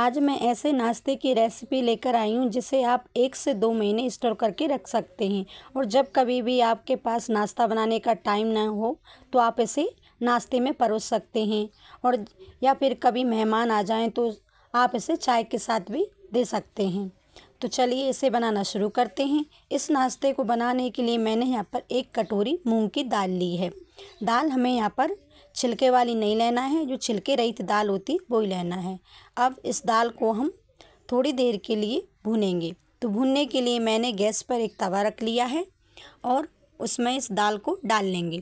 आज मैं ऐसे नाश्ते की रेसिपी लेकर आई हूँ जिसे आप एक से दो महीने स्टोर करके रख सकते हैं और जब कभी भी आपके पास नाश्ता बनाने का टाइम ना हो तो आप इसे नाश्ते में परोस सकते हैं और या फिर कभी मेहमान आ जाएं तो आप इसे चाय के साथ भी दे सकते हैं तो चलिए इसे बनाना शुरू करते हैं इस नाश्ते को बनाने के लिए मैंने यहाँ पर एक कटोरी मूँग की दाल ली है दाल हमें यहाँ पर छिलके वाली नहीं लेना है जो छिलके रहित दाल होती वो ही लेना है अब इस दाल को हम थोड़ी देर के लिए भुनेंगे तो भुनने के लिए मैंने गैस पर एक तवा रख लिया है और उसमें इस दाल को डाल लेंगे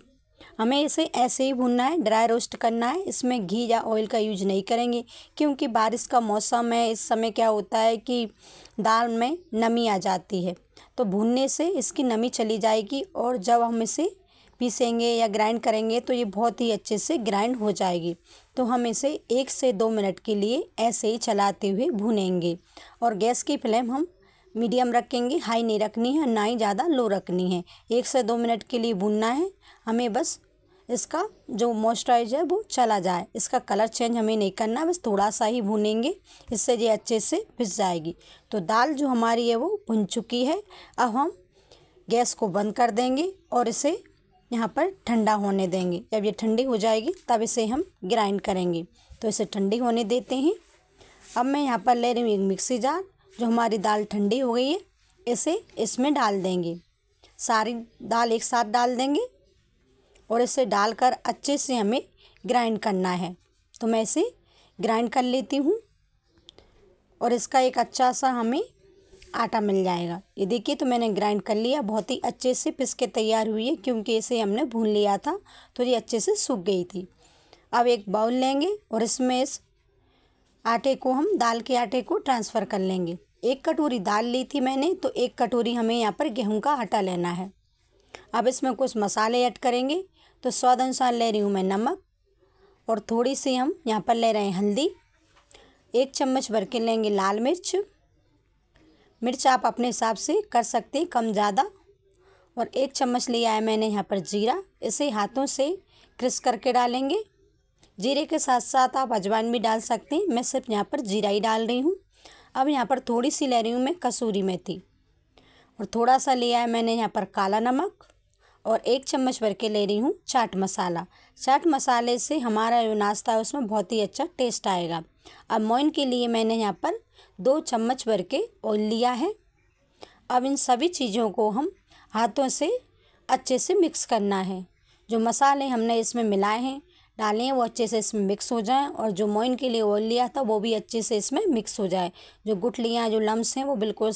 हमें इसे ऐसे ही भुनना है ड्राई रोस्ट करना है इसमें घी या ऑयल का यूज नहीं करेंगे क्योंकि बारिश का मौसम है इस समय क्या होता है कि दाल में नमी आ जाती है तो भूनने से इसकी नमी चली जाएगी और जब हम इसे पीसेंगे या ग्राइंड करेंगे तो ये बहुत ही अच्छे से ग्राइंड हो जाएगी तो हम इसे एक से दो मिनट के लिए ऐसे ही चलाते हुए भुनेंगे और गैस की फ्लेम हम मीडियम रखेंगे हाई नहीं रखनी है ना ही ज़्यादा लो रखनी है एक से दो मिनट के लिए भुनना है हमें बस इसका जो मॉइस्चराइज है वो चला जाए इसका कलर चेंज हमें नहीं करना बस थोड़ा सा ही भुनेंगे इससे ये अच्छे से पिस जाएगी तो दाल जो हमारी है वो भुन चुकी है अब हम गैस को बंद कर देंगे और इसे यहाँ पर ठंडा होने देंगे जब ये ठंडी हो जाएगी तब इसे हम ग्राइंड करेंगे तो इसे ठंडी होने देते हैं अब मैं यहाँ पर ले रही हूँ एक मिक्सी जार जो हमारी दाल ठंडी हो गई है इसे इसमें डाल देंगे सारी दाल एक साथ डाल देंगे और इसे डालकर अच्छे से हमें ग्राइंड करना है तो मैं इसे ग्राइंड कर लेती हूँ और इसका एक अच्छा सा हमें आटा मिल जाएगा ये देखिए तो मैंने ग्राइंड कर लिया बहुत ही अच्छे से पिस के तैयार हुई है क्योंकि इसे हमने भून लिया था तो ये अच्छे से सूख गई थी अब एक बाउल लेंगे और इसमें इस आटे को हम दाल के आटे को ट्रांसफ़र कर लेंगे एक कटोरी दाल ली थी मैंने तो एक कटोरी हमें यहाँ पर गेहूँ का आटा लेना है अब इसमें कुछ मसाले ऐड करेंगे तो स्वाद अनुसार ले रही हूँ मैं नमक और थोड़ी सी हम यहाँ पर ले रहे हैं हल्दी एक चम्मच भर के लेंगे लाल मिर्च मिर्च आप अपने हिसाब से कर सकते हैं कम ज़्यादा और एक चम्मच लिया है मैंने यहाँ पर जीरा इसे हाथों से क्रिस करके डालेंगे जीरे के साथ साथ आप अजवाइन भी डाल सकते हैं मैं सिर्फ यहाँ पर जीरा ही डाल रही हूँ अब यहाँ पर थोड़ी सी ले रही हूँ मैं कसूरी मेथी और थोड़ा सा लिया है मैंने यहाँ पर काला नमक और एक चम्मच भर के ले रही हूँ चाट मसाला चाट मसाले से हमारा जो नाश्ता है उसमें बहुत ही अच्छा टेस्ट आएगा अब मोइन के लिए मैंने यहाँ पर दो चम्मच भर के ऑयल लिया है अब इन सभी चीज़ों को हम हाथों से अच्छे से मिक्स करना है जो मसाले हमने इसमें मिलाए हैं डालें हैं वो अच्छे से इसमें मिक्स हो जाएं और जो मोइन के लिए ऑयल लिया था वो भी अच्छे से इसमें मिक्स हो जाए जो गुठलियाँ जो लम्स हैं वो बिल्कुल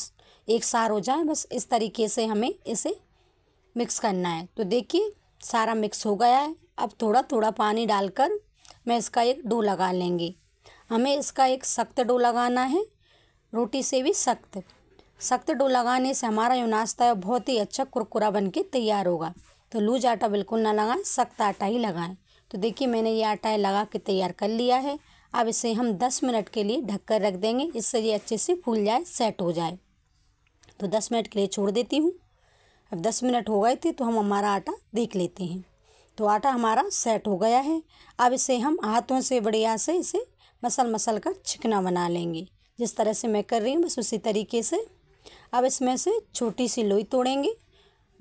एक सार हो जाए बस इस तरीके से हमें इसे मिक्स करना है तो देखिए सारा मिक्स हो गया है अब थोड़ा थोड़ा पानी डालकर मैं इसका एक डो लगा लेंगे हमें इसका एक सख्त डो लगाना है रोटी से भी सख्त सख्त डो लगाने से हमारा जो नाश्ता है बहुत ही अच्छा कुरकुरा बन के तैयार होगा तो लूज आटा बिल्कुल ना लगाएं सख्त आटा ही लगाएं तो देखिए मैंने ये आटा लगा के तैयार कर लिया है अब इसे हम दस मिनट के लिए ढककर रख देंगे इससे ये अच्छे से फूल जाए सेट हो जाए तो दस मिनट के लिए छोड़ देती हूँ अब दस मिनट हो गए थे तो हम हमारा आटा देख लेते हैं तो आटा हमारा सेट हो गया है अब इसे हम हाथों से बढ़िया से इसे मसल मसल कर चिकना बना लेंगे जिस तरह से मैं कर रही हूँ बस उसी तरीके से अब इसमें से छोटी सी लोई तोड़ेंगे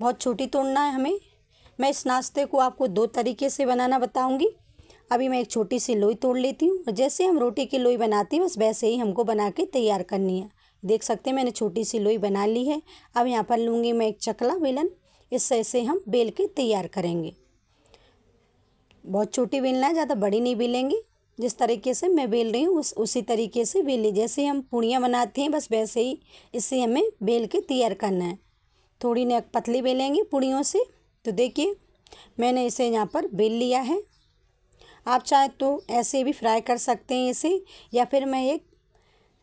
बहुत छोटी तोड़ना है हमें मैं इस नाश्ते को आपको दो तरीके से बनाना बताऊँगी अभी मैं एक छोटी सी लोई तोड़ लेती हूँ और जैसे हम रोटी की लोई बनाते हैं बस वैसे ही हमको बना के तैयार करनी है देख सकते हैं मैंने छोटी सी लोई बना ली है अब यहाँ पर लूँगी मैं एक चकला बेलन इससे ऐसे हम बेल के तैयार करेंगे बहुत छोटी बेलना है ज़्यादा बड़ी नहीं बेलेंगे जिस तरीके से मैं बेल रही हूँ उस उसी तरीके से बेली जैसे हम पूड़ियाँ बनाते हैं बस वैसे ही इसे हमें बेल के तैयार करना है थोड़ी नेक पतली बेलेंगे पूड़ियों से तो देखिए मैंने इसे यहाँ पर बेल लिया है आप चाहे तो ऐसे भी फ्राई कर सकते हैं इसे या फिर मैं एक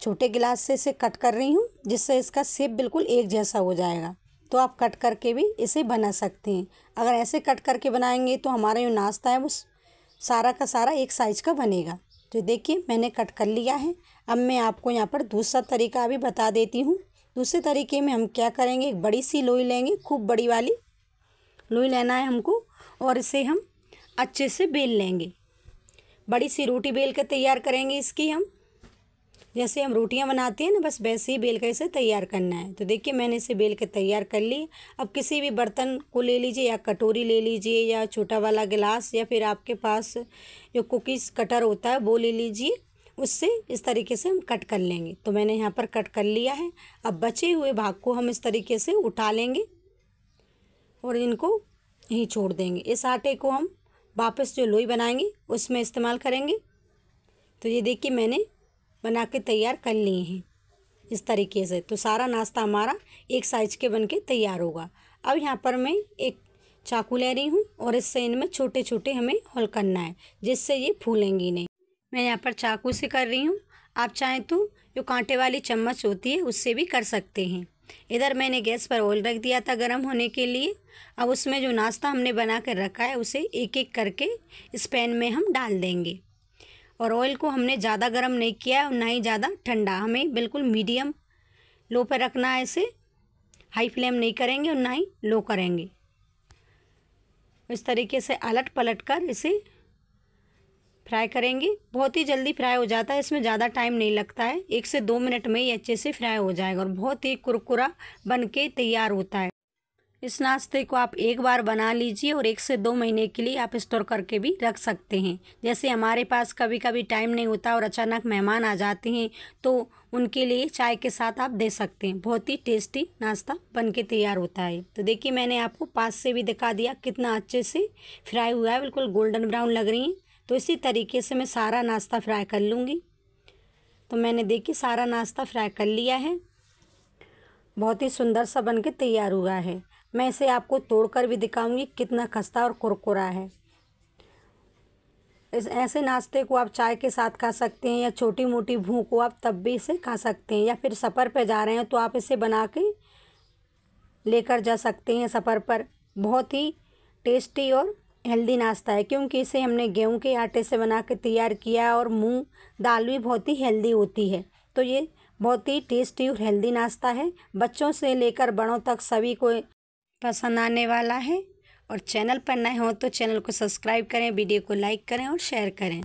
छोटे गिलास से इसे कट कर रही हूँ जिससे इसका सेप बिल्कुल एक जैसा हो जाएगा तो आप कट करके भी इसे बना सकते हैं अगर ऐसे कट करके बनाएंगे तो हमारा जो नाश्ता है वो सारा का सारा एक साइज़ का बनेगा तो देखिए मैंने कट कर लिया है अब मैं आपको यहाँ पर दूसरा तरीका भी बता देती हूँ दूसरे तरीके में हम क्या करेंगे एक बड़ी सी लोई लेंगे खूब बड़ी वाली लोई लेना है हमको और इसे हम अच्छे से बेल लेंगे बड़ी सी रोटी बेल कर तैयार करेंगे इसकी हम जैसे हम रोटियां बनाते हैं ना बस वैसे ही बेल का इसे तैयार करना है तो देखिए मैंने इसे बेल के तैयार कर ली अब किसी भी बर्तन को ले लीजिए या कटोरी ले लीजिए या छोटा वाला गिलास या फिर आपके पास जो कुकीज़ कटर होता है वो ले लीजिए उससे इस तरीके से हम कट कर लेंगे तो मैंने यहाँ पर कट कर लिया है अब बचे हुए भाग को हम इस तरीके से उठा लेंगे और इनको यहीं छोड़ देंगे इस आटे को हम वापस जो लोई बनाएंगे उसमें इस्तेमाल करेंगे तो ये देखिए मैंने बना के तैयार कर लिए हैं इस तरीके से तो सारा नाश्ता हमारा एक साइज के बन के तैयार होगा अब यहाँ पर मैं एक चाकू ले रही हूँ और इससे इनमें छोटे छोटे हमें होल करना है जिससे ये फूलेंगी नहीं मैं यहाँ पर चाकू से कर रही हूँ आप चाहें तो जो कांटे वाली चम्मच होती है उससे भी कर सकते हैं इधर मैंने गैस पर ऑयल रख दिया था गर्म होने के लिए अब उसमें जो नाश्ता हमने बना कर रखा है उसे एक एक करके इस पैन में हम डाल देंगे और ऑयल को हमने ज़्यादा गर्म नहीं किया है और ना ही ज़्यादा ठंडा हमें बिल्कुल मीडियम लो पर रखना है इसे हाई फ्लेम नहीं करेंगे और ना ही लो करेंगे इस तरीके से अलट पलट कर इसे फ्राई करेंगे बहुत ही जल्दी फ्राई हो जाता है इसमें ज़्यादा टाइम नहीं लगता है एक से दो मिनट में ही अच्छे से फ्राई हो जाएगा और बहुत ही कुरकुरा बन के तैयार होता है इस नाश्ते को आप एक बार बना लीजिए और एक से दो महीने के लिए आप स्टोर करके भी रख सकते हैं जैसे हमारे पास कभी कभी टाइम नहीं होता और अचानक मेहमान आ जाते हैं तो उनके लिए चाय के साथ आप दे सकते हैं बहुत ही टेस्टी नाश्ता बन के तैयार होता है तो देखिए मैंने आपको पास से भी दिखा दिया कितना अच्छे से फ्राई हुआ है बिल्कुल गोल्डन ब्राउन लग रही हैं तो इसी तरीके से मैं सारा नाश्ता फ्राई कर लूँगी तो मैंने देखिए सारा नाश्ता फ्राई कर लिया है बहुत ही सुंदर सा बन के तैयार हुआ है मैं इसे आपको तोड़कर भी दिखाऊंगी कितना खस्ता और कुरकुरा है इस ऐसे नाश्ते को आप चाय के साथ खा सकते हैं या छोटी मोटी भूख को आप तब भी इसे खा सकते हैं या फिर सफ़र पर जा रहे हैं तो आप इसे बना के लेकर जा सकते हैं सफ़र पर बहुत ही टेस्टी और हेल्दी नाश्ता है क्योंकि इसे हमने गेहूं के आटे से बना के तैयार किया और मूंग दाल भी बहुत ही हेल्दी होती है तो ये बहुत ही टेस्टी और हेल्दी नाश्ता है बच्चों से लेकर बड़ों तक सभी को पसंद आने वाला है और चैनल पर नए हो तो चैनल को सब्सक्राइब करें वीडियो को लाइक करें और शेयर करें